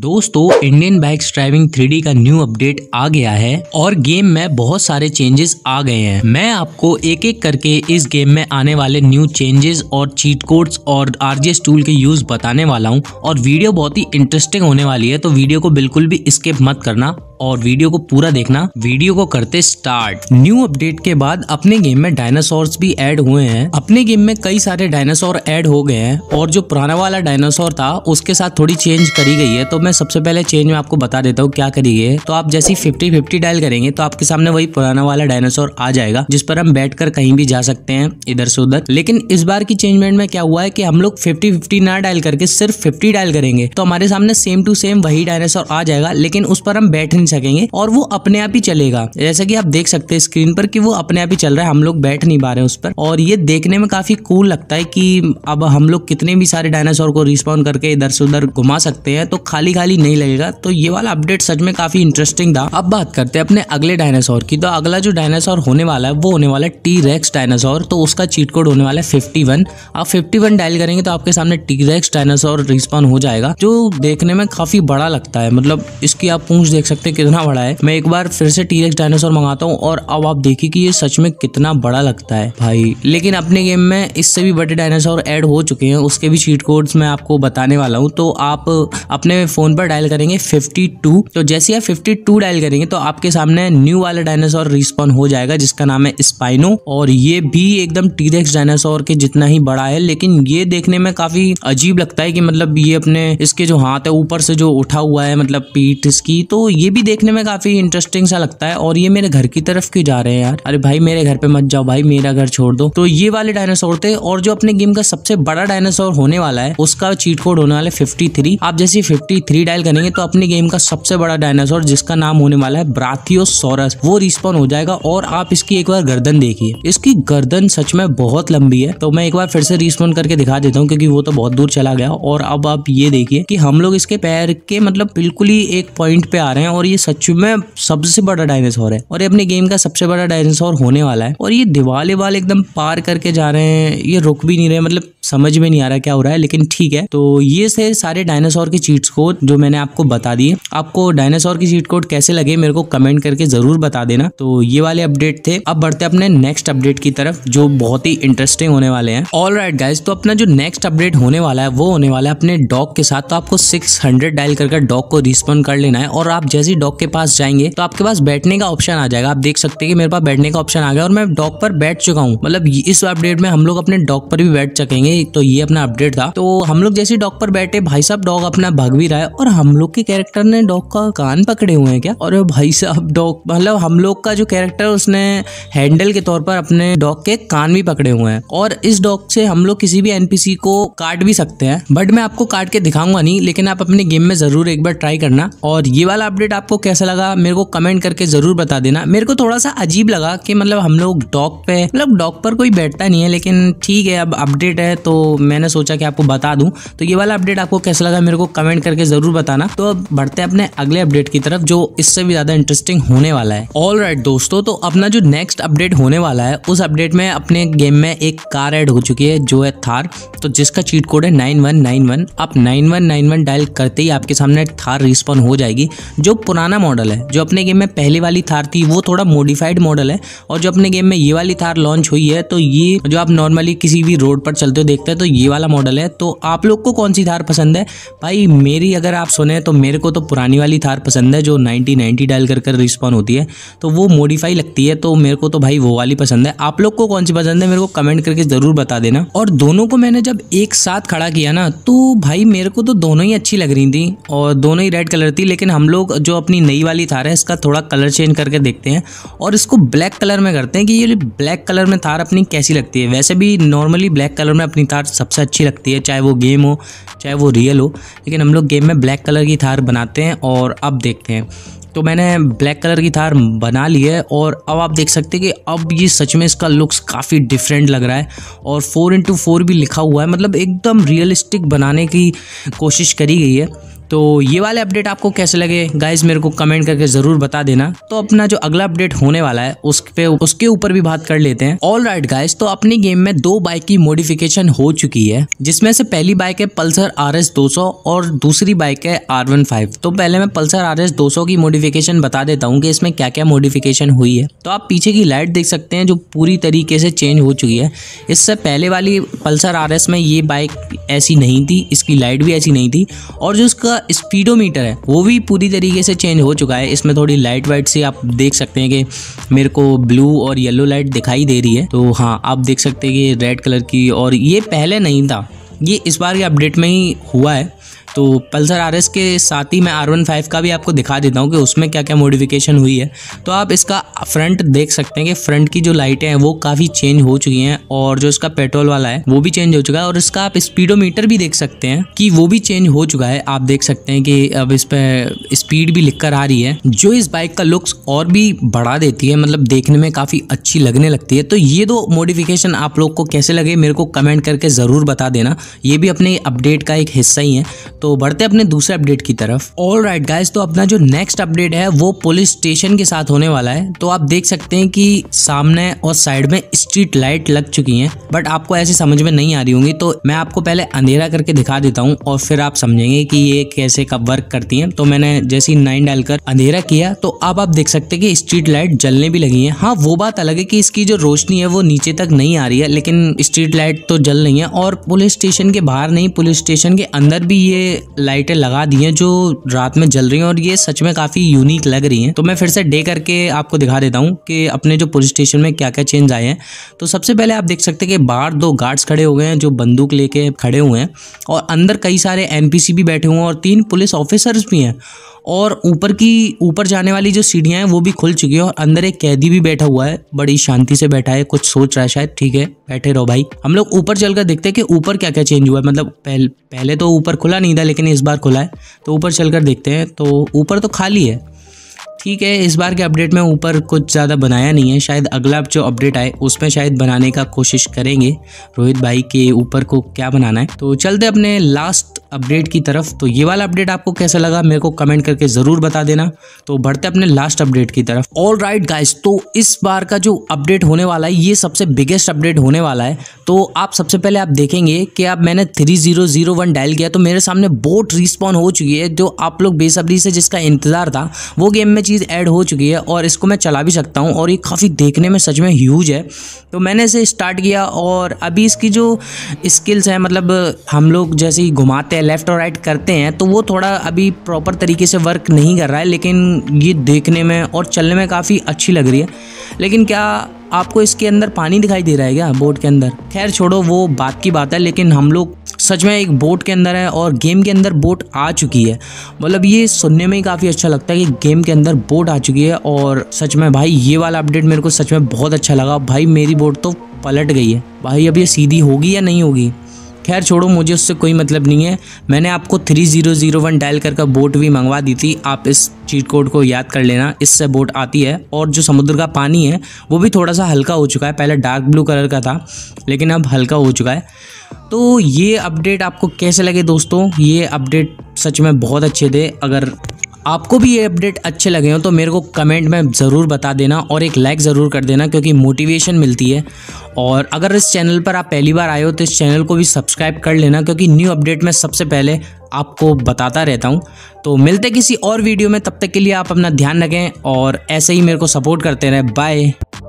दोस्तों Indian bikes driving three का new update आ गया है और गेम में बहुत सारे चेंजेस आ गए हैं मैं आपको एक एक करके इस गेम में आने वाले न्यू चेंजेस और चीट कोड्स और आरजीएस टूल के यूज बताने वाला हूँ और वीडियो बहुत ही इंटरेस्टिंग होने वाली है तो वीडियो को बिल्कुल भी स्किप मत करना और वीडियो को पूरा देखना वीडियो को करते स्टार्ट न्यू अपडेट के बाद अपने गेम में डायनासोर भी एड हुए हैं अपने गेम में कई सारे डायनासोर एड हो गए हैं और जो पुराना वाला डायनासोर था उसके साथ थोड़ी चेंज करी गई है तो मैं सबसे पहले चेंज में आपको बता देता हूँ क्या करी गई है तो आप जैसी फिफ्टी फिफ्टी डायल करेंगे तो आपके सामने वही पुराना वाला डायनासोर आ जाएगा जिस पर हम बैठ कर कहीं भी जा सकते हैं इधर से उधर लेकिन इस बार की चेंजमेंट में क्या हुआ है कि हम लोग फिफ्टी फिफ्टी ना डायल करके सिर्फ फिफ्टी डायल करेंगे तो हमारे सामने सेम टू सेम वही डायनासोर आ जाएगा लेकिन उस पर हम बैठ सकेंगे और वो अपने आप ही चलेगा जैसा कि आप देख सकते हैं स्क्रीन पर कि वो अपने आप ही चल रहा है हम लोग बैठ नहीं पा रहे उस पर और ये देखने में काफी कूल लगता है कि अब हम लोग कितने भी सारे डायनासोर को रिस्पॉन्ड करके इधर से उधर घुमा सकते हैं तो खाली खाली नहीं लगेगा तो ये वाला अपडेट सच में काफी इंटरेस्टिंग था अब बात करते हैं अपने अगले डायनासोर की तो अगला जो डायनासोर होने वाला है वो होने वाला है टी रेक्स डायनासोर तो उसका चीट कोड होने वाला है फिफ्टी वन आप फिफ्टी वन डायल करेंगे तो आपके सामने टी रेक्स डायनासोर रिस्पॉन्ड हो जाएगा जो देखने में काफी बड़ा लगता है मतलब इसकी आप पूछ देख सकते हैं कितना बड़ा है मैं एक बार फिर से टीरेक्स डायनासोर मंगाता हूँ और अब आप देखिए कि ये सच में कितना बड़ा लगता है भाई लेकिन अपने गेम में इससे भी बड़े डायनासोर ऐड हो चुके हैं उसके भी चीट कोड्स मैं आपको बताने वाला हूँ तो आप अपने फोन पर डायल करेंगे फिफ्टी तो जैसे आप फिफ्टी डायल करेंगे तो आपके सामने न्यू वाला डायनासोर रिस्पॉन्ड हो जाएगा जिसका नाम है स्पाइनो और ये भी एकदम टीरेक्स डायनासोर के जितना ही बड़ा है लेकिन ये देखने में काफी अजीब लगता है कि मतलब ये अपने इसके जो हाथ है ऊपर से जो उठा हुआ है मतलब पीठ इसकी तो ये भी देखने में काफ़ी इंटरेस्टिंग सा लगता है और ये मेरे घर की तरफ क्यों जा रहे हैं यार अरे भाई मेरे घर पे मत जाओ भाई मेरा घर छोड़ दो तो ये वाले डायनासोर थे और जो अपने गेम का सबसे बड़ा डायनासोर होने वाला है उसका चीट कोड होने वाला है फिफ्टी आप जैसे फिफ्टी डायल करेंगे तो अपने गेम का सबसे बड़ा डायनासोर जिसका नाम होने वाला है सोरस वो रिस्पॉन हो जाएगा और आप इसकी एक बार गर्दन देखिए इसकी गर्दन सच में बहुत लंबी है तो मैं एक बार फिर से रिस्पॉन करके दिखा देता हूँ क्योंकि वो तो बहुत दूर चला गया और अब आप ये देखिए कि हम लोग इसके पैर के मतलब बिल्कुल ही एक पॉइंट पे आ रहे हैं और ये सच में सबसे बड़ा डायनासोर है और ये अपने गेम का सबसे बड़ा डायनासोर होने वाला है और ये दिवाले वाले एकदम पार करके जा रहे हैं ये रुक भी नहीं रहे मतलब समझ में नहीं आ रहा क्या हो रहा है लेकिन ठीक है तो ये थे सारे डायनासोर के चीट्स को जो मैंने आपको बता दिए आपको डायनासोर की चीट कोड कैसे लगे मेरे को कमेंट करके जरूर बता देना तो ये वाले अपडेट थे अब बढ़ते अपने नेक्स्ट अपडेट की तरफ जो बहुत ही इंटरेस्टिंग होने वाले हैं ऑल राइट गाइज तो अपना जो नेक्स्ट अपडेट होने वाला है वो होने वाला है अपने डॉग के साथ तो आपको सिक्स डायल करके डॉग को रिस्पॉन्ड कर लेना है और आप जैसी डॉग डॉग के पास जाएंगे तो आपके पास बैठने का ऑप्शन आ जाएगा आप देख सकते हैं कि मेरे पास बैठने का ऑप्शन आ गया और मैं डॉग पर बैठ चुका हूँ मतलब इस अपडेट में हम लोग अपने डॉग पर भी बैठ सकेंगे तो ये अपना अपडेट था तो हम लोग जैसे डॉग पर बैठे भाई साहब डॉग अपना भाग भी रहा है और हम लोग के कैरेक्टर ने डॉग का कान पकड़े हुए हैं क्या और भाई साहब डॉग मतलब हम लोग का जो कैरेक्टर उसने हैंडल के तौर पर अपने डॉग के कान भी पकड़े हुए हैं और इस डॉग से हम लोग किसी भी एनपीसी को काट भी सकते हैं बट मैं आपको काट के दिखाऊंगा नहीं लेकिन आप अपने गेम में जरूर एक बार ट्राई करना और ये वाला अपडेट आप आपको कैसा लगा मेरे को कमेंट करके जरूर बता देना मेरे को थोड़ा सा अजीब लगा कि मतलब हम लोग डॉक पे मतलब डॉक पर कोई बैठता नहीं है लेकिन ठीक है अब अपडेट है तो मैंने सोचा कि आपको बता दूं तो ये वाला अपडेट आपको कैसा लगा मेरे को कमेंट करके जरूर बताना तो अब बढ़ते हैं अपने अगले अपडेट की तरफ जो इससे भी ज्यादा इंटरेस्टिंग होने वाला है ऑल राइट दोस्तों तो अपना जो नेक्स्ट अपडेट होने वाला है उस अपडेट में अपने गेम में एक कार एड हो चुकी है जो है थार तो जिसका चीट कोड है नाइन वन नाइन वन आप nine one nine one dial करते ही आपके सामने थार रिस्पॉन्ड हो जाएगी जो पुराना पुराना मॉडल है जो अपने गेम में पहले वाली थार थी वो थोड़ा मॉडिफाइड मॉडल है और जो अपने गेम में ये वाली थार लॉन्च हुई है तो ये जो आप नॉर्मली किसी भी रोड पर चलते हो देखते हैं तो ये वाला मॉडल है तो आप लोग को कौन सी थार पसंद है भाई मेरी अगर आप सुने तो मेरे को तो पुरानी वाली थार पसंद है जो नाइनटी नाइनटी डायल कर कर रिस्पॉन्ड होती है तो वो मॉडिफाई लगती है तो मेरे को तो भाई वो वाली पसंद है आप लोग को कौन सी पसंद है मेरे को कमेंट करके ज़रूर बता देना और दोनों को मैंने जब एक साथ खड़ा किया ना तो भाई मेरे को तो दोनों ही अच्छी लग रही थी और दोनों ही रेड कलर थी लेकिन हम लोग जो अपनी नई वाली थार है इसका थोड़ा कलर चेंज करके देखते हैं और इसको ब्लैक कलर में करते हैं कि ये ब्लैक कलर में थार अपनी कैसी लगती है वैसे भी नॉर्मली ब्लैक कलर में अपनी थार सबसे अच्छी लगती है चाहे वो गेम हो चाहे वो रियल हो लेकिन हम लोग गेम में ब्लैक कलर की थार बनाते हैं और अब देखते हैं तो मैंने ब्लैक कलर की थार बना ली है और अब आप देख सकते हैं कि अब ये सच में इसका लुक्स काफ़ी डिफरेंट लग रहा है और फोर इंटू फोर भी लिखा हुआ है मतलब एकदम रियलिस्टिक बनाने की कोशिश करी गई है तो ये वाले अपडेट आपको कैसे लगे गाइज मेरे को कमेंट करके जरूर बता देना तो अपना जो अगला अपडेट होने वाला है उस पे उसके ऊपर भी बात कर लेते हैं ऑल राइट गाइज तो अपनी गेम में दो बाइक की मोडिफिकेशन हो चुकी है जिसमें से पहली बाइक है पल्सर आर एस दो सौ और दूसरी बाइक है आर वन फाइव तो पहले मैं पल्सर आर एस दो सौ की मोडिफिकेशन बता देता हूँ कि इसमें क्या क्या मोडिफिकेशन हुई है तो आप पीछे की लाइट देख सकते हैं जो पूरी तरीके से चेंज हो चुकी है इससे पहले वाली पल्सर आर एस में ये बाइक ऐसी नहीं थी इसकी लाइट भी ऐसी नहीं थी और जो इसका स्पीडोमीटर है वो भी पूरी तरीके से चेंज हो चुका है इसमें थोड़ी लाइट वाइट से आप देख सकते हैं कि मेरे को ब्लू और येलो लाइट दिखाई दे रही है तो हाँ आप देख सकते हैं कि रेड कलर की और ये पहले नहीं था ये इस बार के अपडेट में ही हुआ है तो पल्सर आर के साथ ही मैं आर वन फाइव का भी आपको दिखा देता हूँ कि उसमें क्या क्या मॉडिफिकेशन हुई है तो आप इसका फ्रंट देख सकते हैं कि फ्रंट की जो लाइटें हैं वो काफ़ी चेंज हो चुकी हैं और जो इसका पेट्रोल वाला है वो भी चेंज हो चुका है और इसका आप स्पीडोमीटर भी देख सकते हैं कि वो भी चेंज हो चुका है आप देख सकते हैं कि अब इस पर स्पीड भी लिख कर आ रही है जो इस बाइक का लुक्स और भी बढ़ा देती है मतलब देखने में काफ़ी अच्छी लगने लगती है तो ये दो मॉडिफिकेशन आप लोग को कैसे लगे मेरे को कमेंट करके ज़रूर बता देना ये भी अपने अपडेट का एक हिस्सा ही है तो तो बढ़ते अपने दूसरे अपडेट की तरफ ऑल राइट गाइज तो अपना जो नेक्स्ट अपडेट है वो पुलिस स्टेशन के साथ होने वाला है तो आप देख सकते हैं कि सामने और साइड में स्ट्रीट लाइट लग चुकी है बट आपको ऐसे समझ में नहीं आ रही होंगी तो मैं आपको पहले अंधेरा करके दिखा देता हूँ और फिर आप समझेंगे कि ये कैसे कब वर्क करती है तो मैंने जैसे नाइन डालकर अंधेरा किया तो अब आप देख सकते हैं कि स्ट्रीट लाइट जलने भी लगी है हाँ वो बात अलग है कि इसकी जो रोशनी है वो नीचे तक नहीं आ रही है लेकिन स्ट्रीट लाइट तो जल रही है और पुलिस स्टेशन के बाहर नहीं पुलिस स्टेशन के अंदर भी ये लाइटें लगा दी हैं जो रात में जल रही हैं और ये सच में काफ़ी यूनिक लग रही हैं तो मैं फिर से डे करके आपको दिखा देता हूँ कि अपने जो पुलिस स्टेशन में क्या क्या चेंज आए हैं तो सबसे पहले आप देख सकते हैं कि बाहर दो गार्ड्स खड़े हो गए हैं जो बंदूक लेके खड़े हुए हैं और अंदर कई सारे एन भी बैठे हुए हैं और तीन पुलिस ऑफिसर्स भी हैं और ऊपर की ऊपर जाने वाली जो सीढ़ियाँ हैं वो भी खुल चुकी है और अंदर एक कैदी भी बैठा हुआ है बड़ी शांति से बैठा है कुछ सोच रहा है शायद ठीक है बैठे रहो भाई हम लोग ऊपर चलकर देखते हैं कि ऊपर क्या क्या चेंज हुआ है मतलब पहले पहले तो ऊपर खुला नहीं था लेकिन इस बार खुला है तो ऊपर चलकर देखते हैं तो ऊपर तो खाली है ठीक है इस बार के अपडेट में ऊपर कुछ ज़्यादा बनाया नहीं है शायद अगला जो अपडेट आए उसमें शायद बनाने का कोशिश करेंगे रोहित भाई के ऊपर को क्या बनाना है तो चलते अपने लास्ट अपडेट की तरफ तो ये वाला अपडेट आपको कैसा लगा मेरे को कमेंट करके ज़रूर बता देना तो बढ़ते अपने लास्ट अपडेट की तरफ ऑल राइट गाइज तो इस बार का जो अपडेट होने वाला है ये सबसे बिगेस्ट अपडेट होने वाला है तो आप सबसे पहले आप देखेंगे कि आप मैंने three zero zero one dial किया तो मेरे सामने बोट रिस्पॉन्ड हो चुकी है जो आप लोग बेसब्री से जिसका इंतज़ार था वो गेम में चीज़ ऐड हो चुकी है और इसको मैं चला भी सकता हूँ और ये काफ़ी देखने में सच में ह्यूज है तो मैंने इसे स्टार्ट किया और अभी इसकी जो स्किल्स हैं मतलब हम लोग जैसे ही घुमाते हैं लेफ़्ट और राइट करते हैं तो वो थोड़ा अभी प्रॉपर तरीके से वर्क नहीं कर रहा है लेकिन ये देखने में और चलने में काफ़ी अच्छी लग रही है लेकिन क्या आपको इसके अंदर पानी दिखाई दे रहा है क्या बोट के अंदर खैर छोड़ो वो बात की बात है लेकिन हम लोग सच में एक बोट के अंदर है और गेम के अंदर बोट आ चुकी है मतलब ये सुनने में ही काफ़ी अच्छा लगता है कि गेम के अंदर बोट आ चुकी है और सच में भाई ये वाला अपडेट मेरे को सच में बहुत अच्छा लगा भाई मेरी बोट तो पलट गई है भाई अब ये सीधी होगी या नहीं होगी खैर छोड़ो मुझे उससे कोई मतलब नहीं है मैंने आपको three zero zero one dial कर बोट भी मंगवा दी थी आप इस चीट कोड को याद कर लेना इससे बोट आती है और जो समुद्र का पानी है वो भी थोड़ा सा हल्का हो चुका है पहले डार्क ब्लू कलर का था लेकिन अब हल्का हो चुका है तो ये अपडेट आपको कैसे लगे दोस्तों ये अपडेट सच में बहुत अच्छे थे अगर आपको भी ये अपडेट अच्छे लगे हों तो मेरे को कमेंट में ज़रूर बता देना और एक लाइक ज़रूर कर देना क्योंकि मोटिवेशन मिलती है और अगर इस चैनल पर आप पहली बार आए हो तो इस चैनल को भी सब्सक्राइब कर लेना क्योंकि न्यू अपडेट में सबसे पहले आपको बताता रहता हूँ तो मिलते किसी और वीडियो में तब तक के लिए आप अपना ध्यान रखें और ऐसे ही मेरे को सपोर्ट करते रहें बाय